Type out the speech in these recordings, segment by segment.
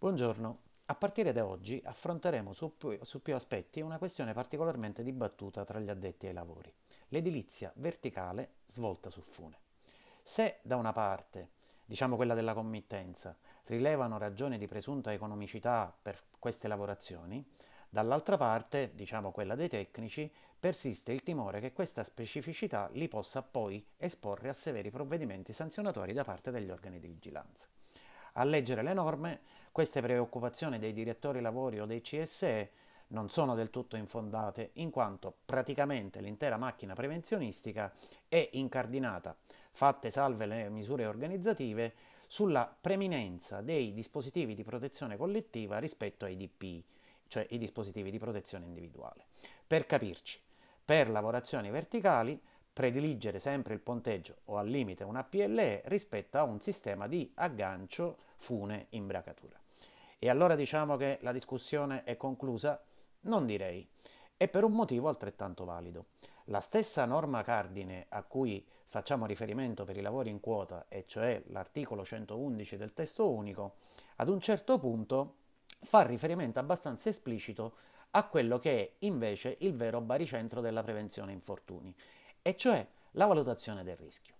Buongiorno, a partire da oggi affronteremo su, su più, aspetti una questione particolarmente dibattuta tra gli addetti ai lavori, l'edilizia verticale svolta sul fune. Se da una parte, diciamo quella della committenza, rilevano ragioni di presunta economicità per queste lavorazioni, dall'altra parte, diciamo quella dei tecnici, persiste il timore che questa specificità li possa poi esporre a severi provvedimenti sanzionatori da parte degli organi di vigilanza. A leggere le norme, queste preoccupazioni dei direttori lavori o dei CSE non sono del tutto infondate, in quanto praticamente l'intera macchina prevenzionistica è incardinata, fatte salve le misure organizzative, sulla preminenza dei dispositivi di protezione collettiva rispetto ai DP, cioè i dispositivi di protezione individuale. Per capirci, per lavorazioni verticali prediligere sempre il ponteggio o al limite una PLE rispetto a un sistema di aggancio fune imbracatura. E allora diciamo che la discussione è conclusa? Non direi, e per un motivo altrettanto valido. La stessa norma cardine a cui facciamo riferimento per i lavori in quota, e cioè l'articolo 111 del testo unico, ad un certo punto fa riferimento abbastanza esplicito a quello che è invece il vero baricentro della prevenzione infortuni, e cioè la valutazione del rischio.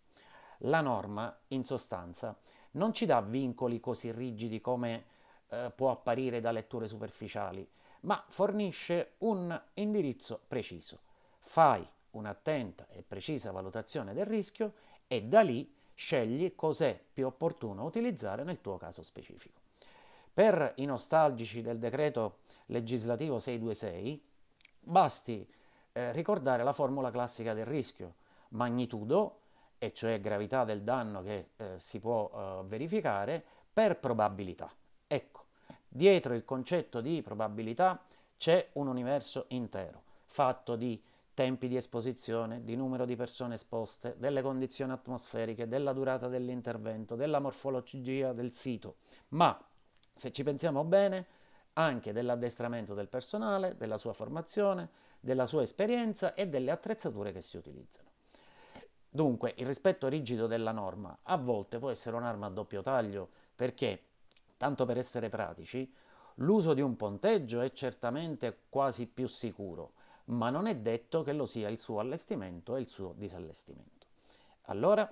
La norma, in sostanza, non ci dà vincoli così rigidi come eh, può apparire da letture superficiali, ma fornisce un indirizzo preciso. Fai un'attenta e precisa valutazione del rischio e da lì scegli cos'è più opportuno utilizzare nel tuo caso specifico. Per i nostalgici del decreto legislativo 626 basti eh, ricordare la formula classica del rischio, magnitudo e cioè gravità del danno che eh, si può eh, verificare, per probabilità. Ecco, dietro il concetto di probabilità c'è un universo intero, fatto di tempi di esposizione, di numero di persone esposte, delle condizioni atmosferiche, della durata dell'intervento, della morfologia del sito, ma se ci pensiamo bene anche dell'addestramento del personale, della sua formazione, della sua esperienza e delle attrezzature che si utilizzano. Dunque, il rispetto rigido della norma a volte può essere un'arma a doppio taglio, perché, tanto per essere pratici, l'uso di un ponteggio è certamente quasi più sicuro, ma non è detto che lo sia il suo allestimento e il suo disallestimento. Allora,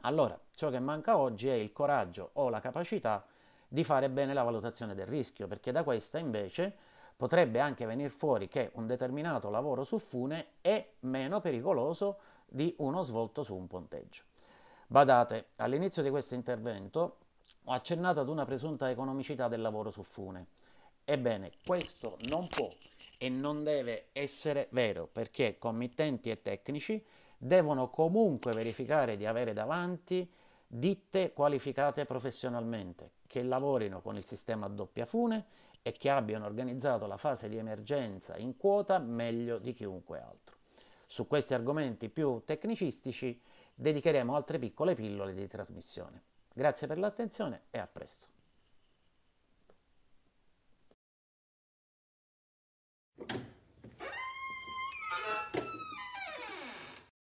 allora, ciò che manca oggi è il coraggio o la capacità di fare bene la valutazione del rischio, perché da questa invece potrebbe anche venire fuori che un determinato lavoro su fune è meno pericoloso di uno svolto su un ponteggio. Badate, all'inizio di questo intervento ho accennato ad una presunta economicità del lavoro su fune. Ebbene, questo non può e non deve essere vero perché committenti e tecnici devono comunque verificare di avere davanti ditte qualificate professionalmente che lavorino con il sistema a doppia fune e che abbiano organizzato la fase di emergenza in quota meglio di chiunque altro. Su questi argomenti più tecnicistici dedicheremo altre piccole pillole di trasmissione. Grazie per l'attenzione e a presto.